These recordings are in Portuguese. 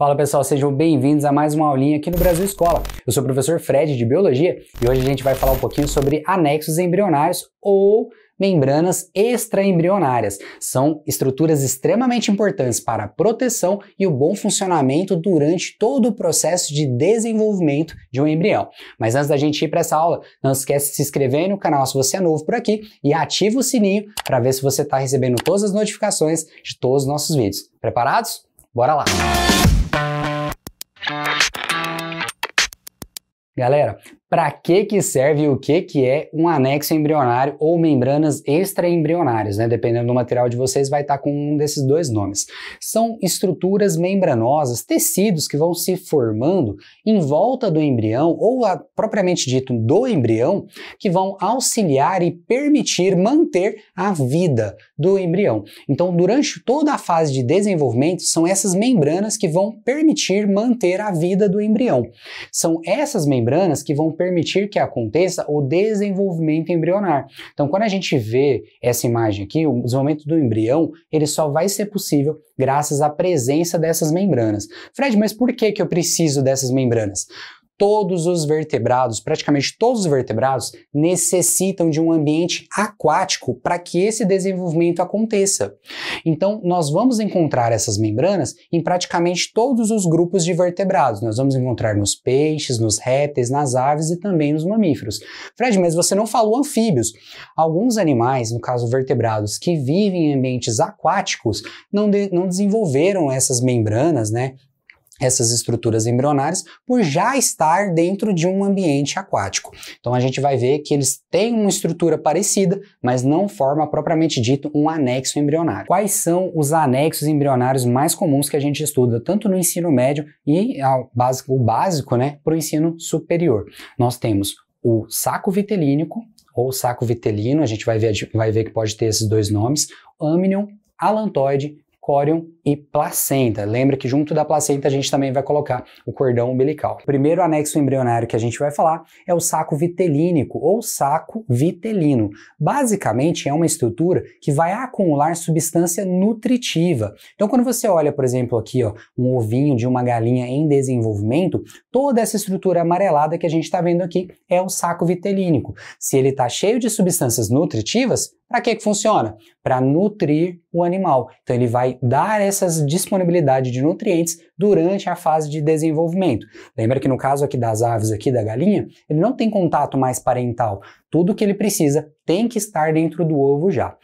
Fala pessoal, sejam bem-vindos a mais uma aulinha aqui no Brasil Escola. Eu sou o professor Fred de Biologia e hoje a gente vai falar um pouquinho sobre anexos embrionários ou membranas extraembrionárias. São estruturas extremamente importantes para a proteção e o bom funcionamento durante todo o processo de desenvolvimento de um embrião. Mas antes da gente ir para essa aula, não esquece de se inscrever no canal se você é novo por aqui e ativa o sininho para ver se você está recebendo todas as notificações de todos os nossos vídeos. Preparados? Bora lá! Música Galera, para que, que serve o que, que é um anexo embrionário ou membranas extraembrionárias, né? Dependendo do material de vocês, vai estar tá com um desses dois nomes. São estruturas membranosas, tecidos que vão se formando em volta do embrião, ou a, propriamente dito do embrião, que vão auxiliar e permitir manter a vida do embrião. Então, durante toda a fase de desenvolvimento, são essas membranas que vão permitir manter a vida do embrião. São essas membranas que vão permitir que aconteça o desenvolvimento embrionar. Então, quando a gente vê essa imagem aqui, o desenvolvimento do embrião, ele só vai ser possível graças à presença dessas membranas. Fred, mas por que, que eu preciso dessas membranas? todos os vertebrados, praticamente todos os vertebrados, necessitam de um ambiente aquático para que esse desenvolvimento aconteça. Então, nós vamos encontrar essas membranas em praticamente todos os grupos de vertebrados. Nós vamos encontrar nos peixes, nos répteis, nas aves e também nos mamíferos. Fred, mas você não falou anfíbios. Alguns animais, no caso vertebrados, que vivem em ambientes aquáticos, não, de, não desenvolveram essas membranas, né? essas estruturas embrionárias por já estar dentro de um ambiente aquático. Então a gente vai ver que eles têm uma estrutura parecida, mas não forma propriamente dito um anexo embrionário. Quais são os anexos embrionários mais comuns que a gente estuda tanto no ensino médio e ao básico, o básico, né, para o ensino superior? Nós temos o saco vitelínico ou saco vitelino, a gente vai ver, vai ver que pode ter esses dois nomes, amnion, alantoide, corpóreo e placenta. Lembra que junto da placenta a gente também vai colocar o cordão umbilical. O primeiro anexo embrionário que a gente vai falar é o saco vitelínico ou saco vitelino. Basicamente é uma estrutura que vai acumular substância nutritiva. Então quando você olha, por exemplo, aqui ó, um ovinho de uma galinha em desenvolvimento, toda essa estrutura amarelada que a gente está vendo aqui é o saco vitelínico. Se ele está cheio de substâncias nutritivas, para que, que funciona? Para nutrir o animal. Então ele vai dar essas disponibilidades de nutrientes durante a fase de desenvolvimento. Lembra que no caso aqui das aves aqui da galinha, ele não tem contato mais parental. Tudo que ele precisa tem que estar dentro do ovo já.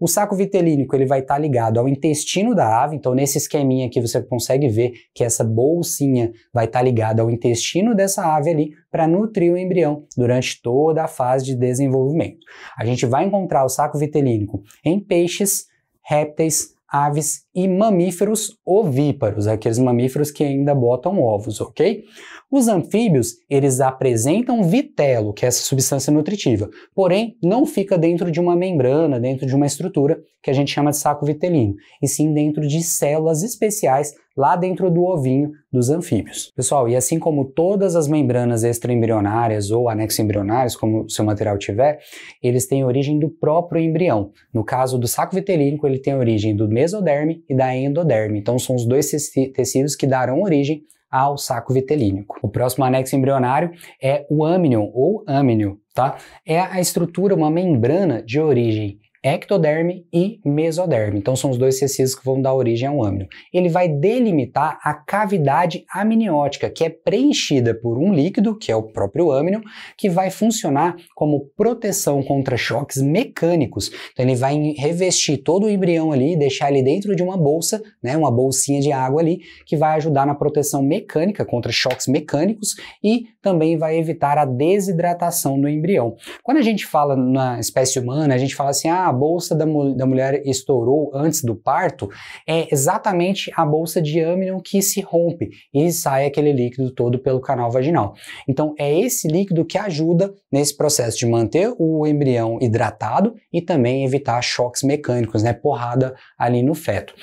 O saco vitelínico ele vai estar tá ligado ao intestino da ave, então nesse esqueminha aqui você consegue ver que essa bolsinha vai estar tá ligada ao intestino dessa ave ali para nutrir o embrião durante toda a fase de desenvolvimento. A gente vai encontrar o saco vitelínico em peixes, répteis, aves e mamíferos ovíparos, aqueles mamíferos que ainda botam ovos, ok? Os anfíbios, eles apresentam vitelo, que é essa substância nutritiva, porém não fica dentro de uma membrana, dentro de uma estrutura que a gente chama de saco vitelino, e sim dentro de células especiais lá dentro do ovinho dos anfíbios. Pessoal, e assim como todas as membranas extraembrionárias ou anexoembrionárias, como o seu material tiver, eles têm origem do próprio embrião. No caso do saco vitelínico, ele tem origem do mesoderme e da endoderme. Então são os dois tecidos que darão origem ao saco vitelínico. O próximo anexo embrionário é o amnion ou amnio, tá? É a estrutura, uma membrana de origem ectoderme e mesoderme. Então são os dois tecidos que vão dar origem ao âmino. Ele vai delimitar a cavidade amniótica, que é preenchida por um líquido, que é o próprio âmino, que vai funcionar como proteção contra choques mecânicos. Então ele vai revestir todo o embrião ali, deixar ele dentro de uma bolsa, né, uma bolsinha de água ali, que vai ajudar na proteção mecânica contra choques mecânicos e também vai evitar a desidratação do embrião. Quando a gente fala na espécie humana, a gente fala assim: "Ah, a bolsa da, mu da mulher estourou antes do parto, é exatamente a bolsa de âmnion que se rompe e sai aquele líquido todo pelo canal vaginal. Então, é esse líquido que ajuda nesse processo de manter o embrião hidratado e também evitar choques mecânicos, né, porrada ali no feto.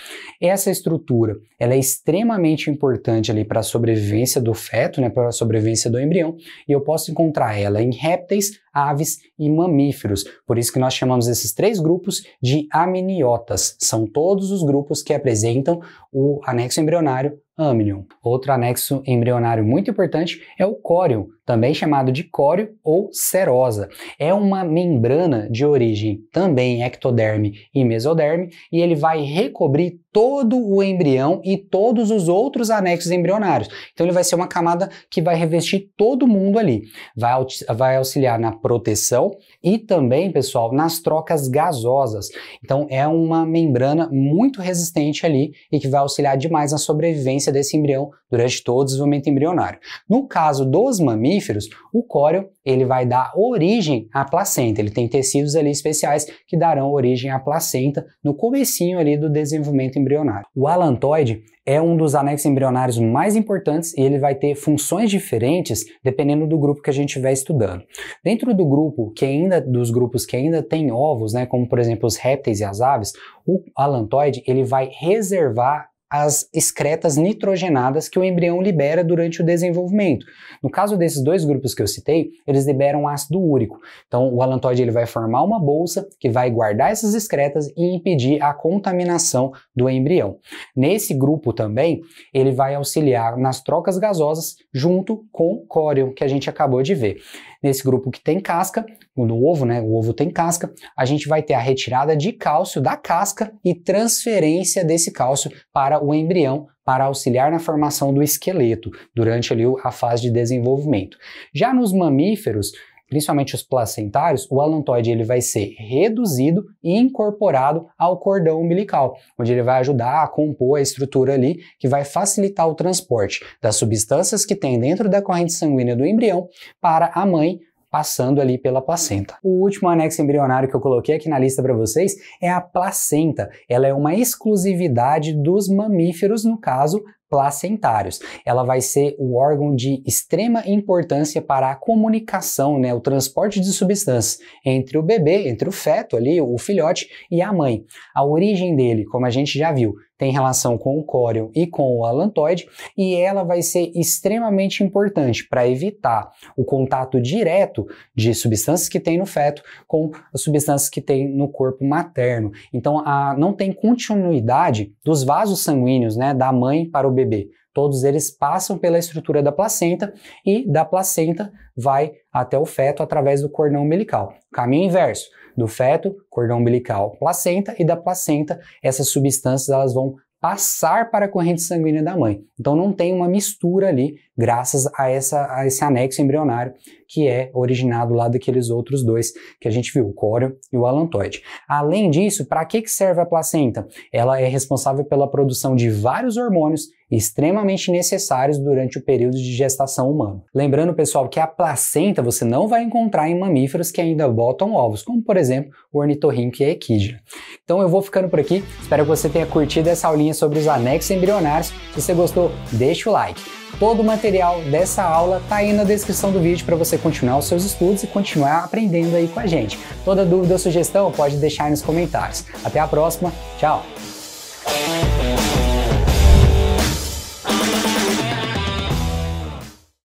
Essa estrutura, ela é extremamente importante ali para a sobrevivência do feto, né, para a sobrevivência do embrião, e eu posso encontrar ela em répteis, aves e mamíferos. Por isso que nós chamamos esses três grupos de amniotas. São todos os grupos que apresentam o anexo embrionário amnion. Outro anexo embrionário muito importante é o córion, também chamado de córeo ou serosa. É uma membrana de origem também ectoderme e mesoderme e ele vai recobrir todo o embrião e todos os outros anexos embrionários. Então ele vai ser uma camada que vai revestir todo mundo ali. Vai, vai auxiliar na proteção e também, pessoal, nas trocas gasosas. Então é uma membrana muito resistente ali e que vai auxiliar demais na sobrevivência desse embrião durante todo o desenvolvimento embrionário. No caso dos mamíferos, mamíferos, o córeo ele vai dar origem à placenta. Ele tem tecidos ali especiais que darão origem à placenta no comecinho ali do desenvolvimento embrionário. O alantoide é um dos anexos embrionários mais importantes e ele vai ter funções diferentes dependendo do grupo que a gente estiver estudando. Dentro do grupo que ainda dos grupos que ainda tem ovos, né, como por exemplo os répteis e as aves, o alantoide ele vai reservar as excretas nitrogenadas que o embrião libera durante o desenvolvimento. No caso desses dois grupos que eu citei, eles liberam ácido úrico. Então, o alantoide ele vai formar uma bolsa que vai guardar essas excretas e impedir a contaminação do embrião. Nesse grupo também, ele vai auxiliar nas trocas gasosas junto com o córion, que a gente acabou de ver. Nesse grupo que tem casca, no ovo, né? O ovo tem casca, a gente vai ter a retirada de cálcio da casca e transferência desse cálcio para o embrião para auxiliar na formação do esqueleto durante ali a fase de desenvolvimento. Já nos mamíferos, principalmente os placentários, o alantoide ele vai ser reduzido e incorporado ao cordão umbilical, onde ele vai ajudar a compor a estrutura ali que vai facilitar o transporte das substâncias que tem dentro da corrente sanguínea do embrião para a mãe passando ali pela placenta. O último anexo embrionário que eu coloquei aqui na lista para vocês é a placenta. Ela é uma exclusividade dos mamíferos, no caso, placentários. Ela vai ser o órgão de extrema importância para a comunicação, né, o transporte de substâncias entre o bebê, entre o feto ali, o filhote e a mãe. A origem dele, como a gente já viu, tem relação com o córeo e com o alantoide e ela vai ser extremamente importante para evitar o contato direto de substâncias que tem no feto com as substâncias que tem no corpo materno. Então, a, não tem continuidade dos vasos sanguíneos, né, da mãe para o bebê. Todos eles passam pela estrutura da placenta e da placenta vai até o feto através do cordão umbilical. Caminho inverso, do feto, cordão umbilical, placenta e da placenta, essas substâncias elas vão passar para a corrente sanguínea da mãe. Então não tem uma mistura ali, graças a, essa, a esse anexo embrionário que é originado lá daqueles outros dois que a gente viu, o córeo e o alantoide. Além disso, para que, que serve a placenta? Ela é responsável pela produção de vários hormônios extremamente necessários durante o período de gestação humana. Lembrando, pessoal, que a placenta você não vai encontrar em mamíferos que ainda botam ovos, como por exemplo o ornitorrinco e a equidna. Então eu vou ficando por aqui, espero que você tenha curtido essa aulinha sobre os anexos embrionários. Se você gostou, deixa o like. Todo o material dessa aula tá aí na descrição do vídeo para você continuar os seus estudos e continuar aprendendo aí com a gente. Toda dúvida ou sugestão pode deixar nos comentários. Até a próxima, tchau!